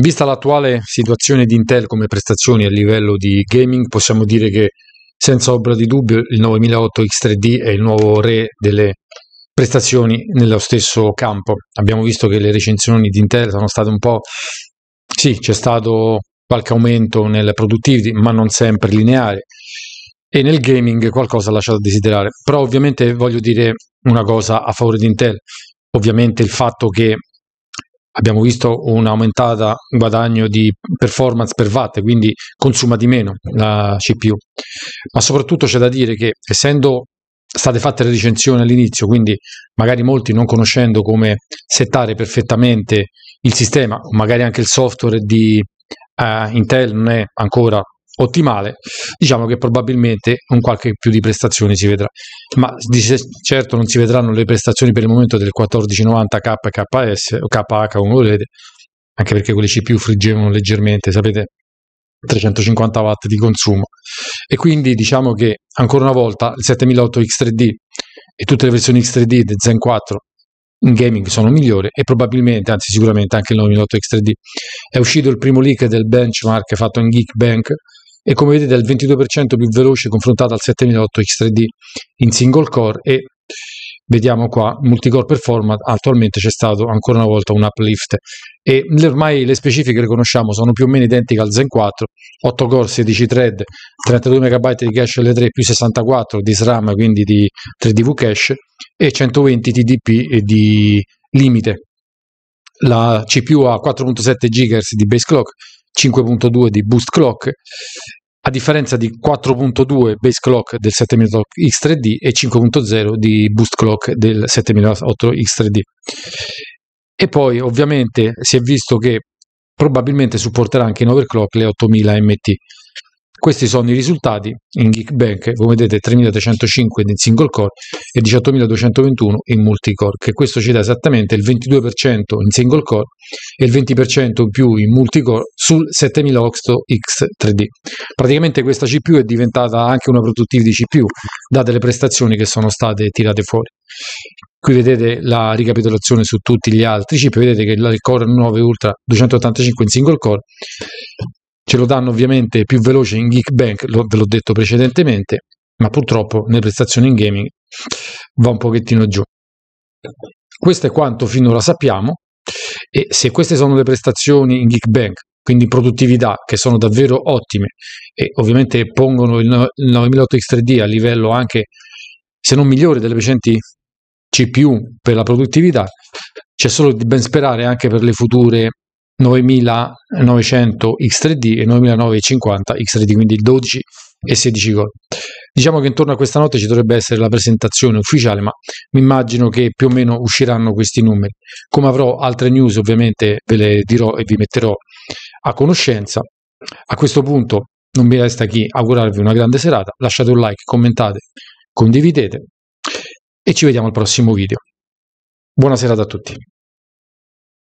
Vista l'attuale situazione di Intel come prestazioni a livello di gaming, possiamo dire che senza ombra di dubbio il 9008 X3D è il nuovo re delle prestazioni nello stesso campo. Abbiamo visto che le recensioni di Intel sono state un po'... Sì, c'è stato qualche aumento nel productivity, ma non sempre lineare. E nel gaming qualcosa ha lasciato a desiderare. Però ovviamente voglio dire una cosa a favore di Intel. Ovviamente il fatto che abbiamo visto un'aumentata guadagno di performance per watt, quindi consuma di meno la CPU. Ma soprattutto c'è da dire che essendo state fatte le recensioni all'inizio, quindi magari molti non conoscendo come settare perfettamente il sistema, o magari anche il software di uh, Intel non è ancora ottimale, diciamo che probabilmente un qualche più di prestazioni si vedrà, ma di certo non si vedranno le prestazioni per il momento del 1490 k KS o KH come volete, anche perché quelle CPU friggevano leggermente, sapete, 350 watt di consumo e quindi diciamo che ancora una volta il 7800 X3D e tutte le versioni X3D del Zen 4 in gaming sono migliori e probabilmente, anzi sicuramente anche il 9800 X3D. È uscito il primo leak del benchmark fatto in Geekbank e come vedete è il 22% più veloce confrontato al 7800 X3D in single core e vediamo qua multicore performance attualmente c'è stato ancora una volta un uplift e ormai le specifiche le conosciamo sono più o meno identiche al Zen 4 8 core 16 thread 32 MB di cache L3 più 64 di SRAM quindi di 3DV cache e 120 TDP di limite la CPU ha 4.7 GHz di base clock 5.2 di boost clock a differenza di 4.2 base clock del 7000 X3D e 5.0 di boost clock del 7008 X3D. E poi ovviamente si è visto che probabilmente supporterà anche in overclock le 8000 MT. Questi sono i risultati in Geekbank, come vedete 3.305 in single core e 18.221 in multicore, che questo ci dà esattamente il 22% in single core e il 20% in più in multicore sul 7800X3D. Praticamente questa CPU è diventata anche una produttività di CPU, date le prestazioni che sono state tirate fuori. Qui vedete la ricapitolazione su tutti gli altri chip, vedete che il Core 9 Ultra 285 in single core ce lo danno ovviamente più veloce in Geekbank, lo, ve l'ho detto precedentemente, ma purtroppo nelle prestazioni in gaming va un pochettino giù. Questo è quanto finora sappiamo e se queste sono le prestazioni in Geekbank, quindi produttività che sono davvero ottime e ovviamente pongono il 9800 X3D a livello anche se non migliore delle precedenti CPU per la produttività, c'è solo di ben sperare anche per le future 9900 X3D e 9950 X3D, quindi 12 e 16 gol. Diciamo che intorno a questa notte ci dovrebbe essere la presentazione ufficiale, ma mi immagino che più o meno usciranno questi numeri. Come avrò altre news, ovviamente ve le dirò e vi metterò a conoscenza. A questo punto non mi resta che augurarvi una grande serata, lasciate un like, commentate, condividete e ci vediamo al prossimo video. Buona serata a tutti.